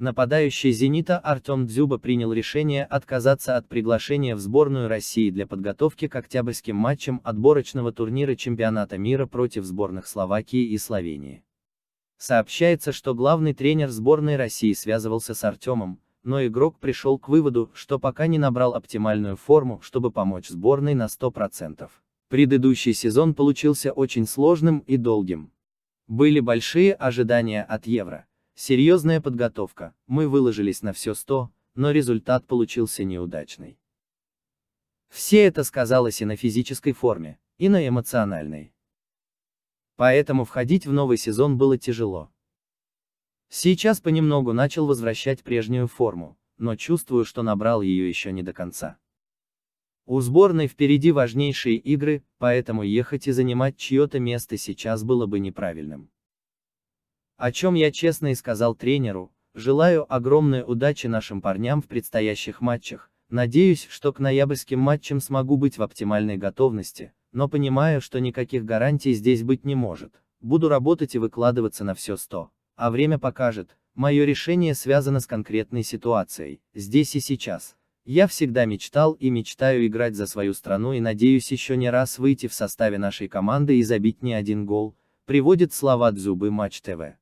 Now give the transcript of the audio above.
Нападающий «Зенита» Артем Дзюба принял решение отказаться от приглашения в сборную России для подготовки к октябрьским матчам отборочного турнира чемпионата мира против сборных Словакии и Словении. Сообщается, что главный тренер сборной России связывался с Артемом, но игрок пришел к выводу, что пока не набрал оптимальную форму, чтобы помочь сборной на 100%. Предыдущий сезон получился очень сложным и долгим. Были большие ожидания от Евро Серьезная подготовка, мы выложились на все сто, но результат получился неудачный. Все это сказалось и на физической форме, и на эмоциональной. Поэтому входить в новый сезон было тяжело. Сейчас понемногу начал возвращать прежнюю форму, но чувствую, что набрал ее еще не до конца. У сборной впереди важнейшие игры, поэтому ехать и занимать чье-то место сейчас было бы неправильным. О чем я честно и сказал тренеру, желаю огромной удачи нашим парням в предстоящих матчах, надеюсь, что к ноябрьским матчам смогу быть в оптимальной готовности, но понимаю, что никаких гарантий здесь быть не может, буду работать и выкладываться на все сто, а время покажет, мое решение связано с конкретной ситуацией, здесь и сейчас. Я всегда мечтал и мечтаю играть за свою страну и надеюсь еще не раз выйти в составе нашей команды и забить не один гол, приводит слова Дзюбы Матч ТВ.